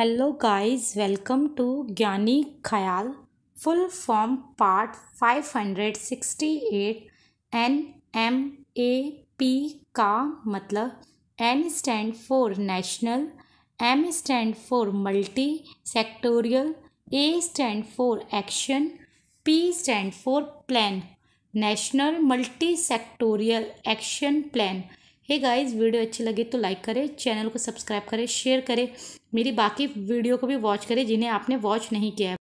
hello guys welcome to Gyani Khyal full form part 568 N M A P का मतलब N stand for national M stand for multi sectoral A stand for action P stand for plan national multi sectoral action plan hey guys video अच्छी लगे तो like करें channel को subscribe करें share करें मेरी बाकी वीडियो को भी वॉच करें जिन्हें आपने वॉच नहीं किया है